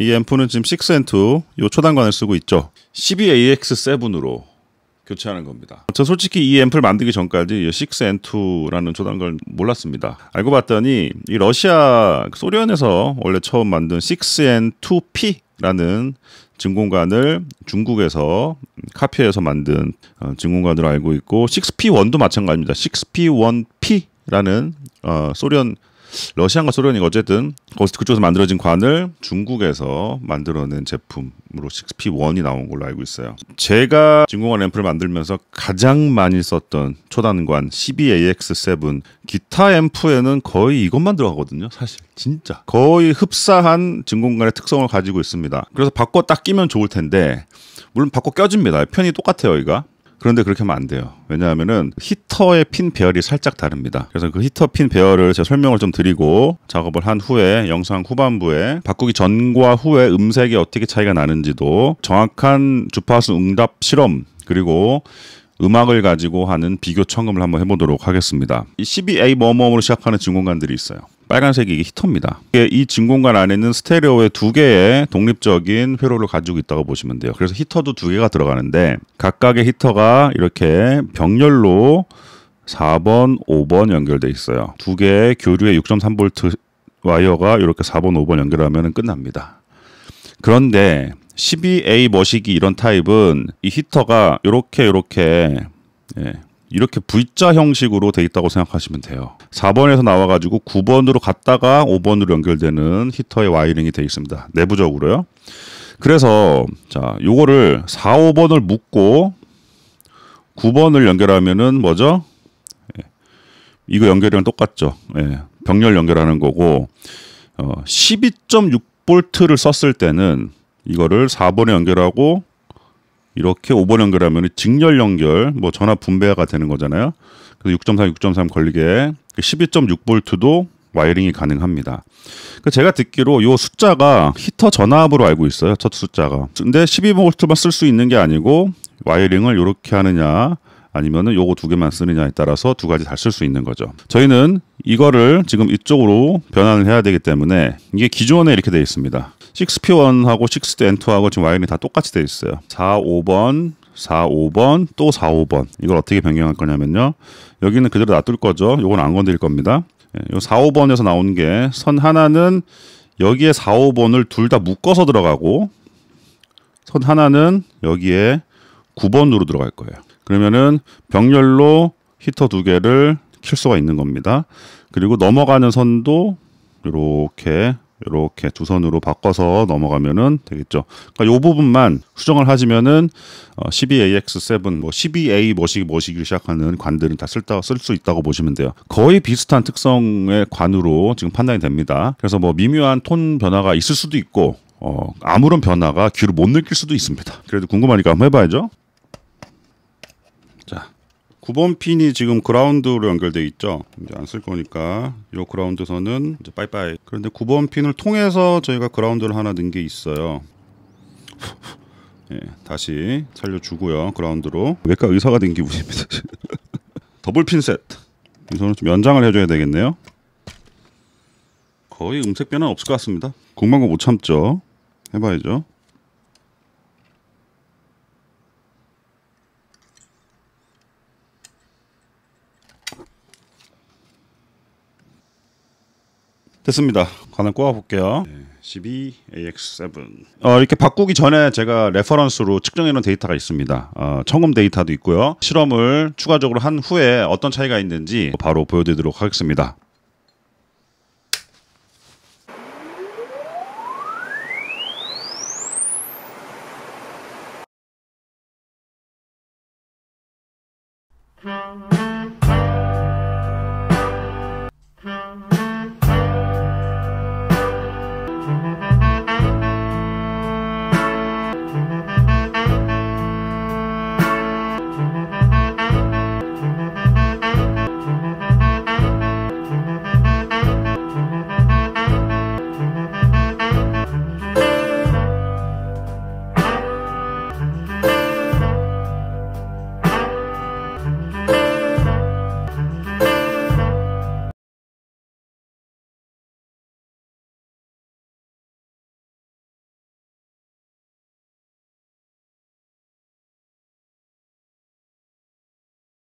이 앰프는 지금 6N2 요 초단관을 쓰고 있죠. 12AX7으로 교체하는 겁니다. 저 솔직히 이 앰프를 만들기 전까지 6N2라는 초단을 몰랐습니다. 알고 봤더니 이 러시아 소련에서 원래 처음 만든 6N2P라는 증공관을 중국에서 카피해서 만든 어, 증공관으로 알고 있고 6P1도 마찬가지입니다. 6P1P라는 어, 소련 러시아인가 소련이가 어쨌든 거기서 그쪽에서 만들어진 관을 중국에서 만들어낸 제품으로 6P1이 나온 걸로 알고 있어요. 제가 진공관 앰프를 만들면서 가장 많이 썼던 초단관 12AX7 기타 앰프에는 거의 이것만 들어가거든요. 사실 진짜 거의 흡사한 진공관의 특성을 가지고 있습니다. 그래서 바꿔 딱 끼면 좋을 텐데 물론 바꿔 껴집니다. 편이 똑같아요, 여기가. 그런데 그렇게 하면 안 돼요. 왜냐하면은 히터의 핀 배열이 살짝 다릅니다. 그래서 그 히터 핀 배열을 제가 설명을 좀 드리고 작업을 한 후에 영상 후반부에 바꾸기 전과 후에 음색이 어떻게 차이가 나는지도 정확한 주파수 응답 실험 그리고 음악을 가지고 하는 비교 청음을 한번 해보도록 하겠습니다. 이 CBA 뭐뭐으로 시작하는 증공관들이 있어요. 빨간색이 히터입니다. 이 진공관 안에는 스테레오의 두 개의 독립적인 회로를 가지고 있다고 보시면 돼요. 그래서 히터도 두 개가 들어가는데 각각의 히터가 이렇게 병렬로 4번, 5번 연결돼 있어요. 두 개의 교류의 6.3V 와이어가 이렇게 4번, 5번 연결하면 끝납니다. 그런데 12A 머시기 이런 타입은 이 히터가 이렇게 이렇게 예, 이렇게 V자 형식으로 돼 있다고 생각하시면 돼요. 4번에서 나와가지고 9번으로 갔다가 5번으로 연결되는 히터의 와이링이 돼 있습니다. 내부적으로요. 그래서 자 요거를 4, 5번을 묶고 9번을 연결하면은 뭐죠? 예, 이거 연결이랑 똑같죠. 예, 병렬 연결하는 거고 어, 12.6볼트를 썼을 때는 이거를 4번에 연결하고 이렇게 5번 연결하면 직렬 연결, 뭐 전압 분배가 되는 거잖아요. 그래서 6.3, 6.3 걸리게 1 2 6 v 도 와이링이 가능합니다. 그 제가 듣기로 이 숫자가 히터 전압으로 알고 있어요. 첫 숫자가. 근데 1 2 v 만쓸 수 있는 게 아니고 와이링을 이렇게 하느냐 아니면은 요거 두 개만 쓰느냐에 따라서 두 가지 다 쓸 수 있는 거죠. 저희는 이거를 지금 이쪽으로 변환을 해야 되기 때문에 이게 기존에 이렇게 되어 있습니다. 6P1하고 6N2하고 지금 와이어링이 다 똑같이 돼 있어요. 4, 5번, 4, 5번, 또 4, 5번. 이걸 어떻게 변경할 거냐면요. 여기는 그대로 놔둘 거죠. 요건 안 건드릴 겁니다. 예, 요 4, 5번에서 나오는 게선 하나는 여기에 4, 5번을 둘 다 묶어서 들어가고 선 하나는 여기에 9번으로 들어갈 거예요. 그러면은 병렬로 히터 두 개를 킬 수가 있는 겁니다. 그리고 넘어가는 선도 이렇게 이렇게 두 선으로 바꿔서 넘어가면은 되겠죠. 그러니까 요 부분만 수정을 하시면은 12AX7, 어, 뭐 12A 뭐시기 뭐시기 시작하는 관들은 다쓸 수 있다고 보시면 돼요. 거의 비슷한 특성의 관으로 지금 판단이 됩니다. 그래서 뭐 미묘한 톤 변화가 있을 수도 있고 어, 아무런 변화가 귀로 못 느낄 수도 있습니다. 그래도 궁금하니까 한번 해봐야죠. 9번 핀이 지금 그라운드로 연결돼 있죠. 이제 안 쓸 거니까 이 그라운드선은 이제 빠이빠이. 그런데 9번 핀을 통해서 저희가 그라운드를 하나 넣은 게 있어요. 예, 다시 살려주고요. 그라운드로. 외과 의사가 된 기분입니다. 더블 핀셋. 우선은좀 연장을 해줘야 되겠네요. 거의 음색 변화 없을 것 같습니다. 공방고 못 참죠. 해봐야죠. 됐습니다. 관을 꼽아볼게요. 네, 12AX7. 어, 이렇게 바꾸기 전에 제가 레퍼런스로 측정해놓은 데이터가 있습니다. 어, 청음 데이터도 있고요. 실험을 추가적으로 한 후에 어떤 차이가 있는지 바로 보여드리도록 하겠습니다.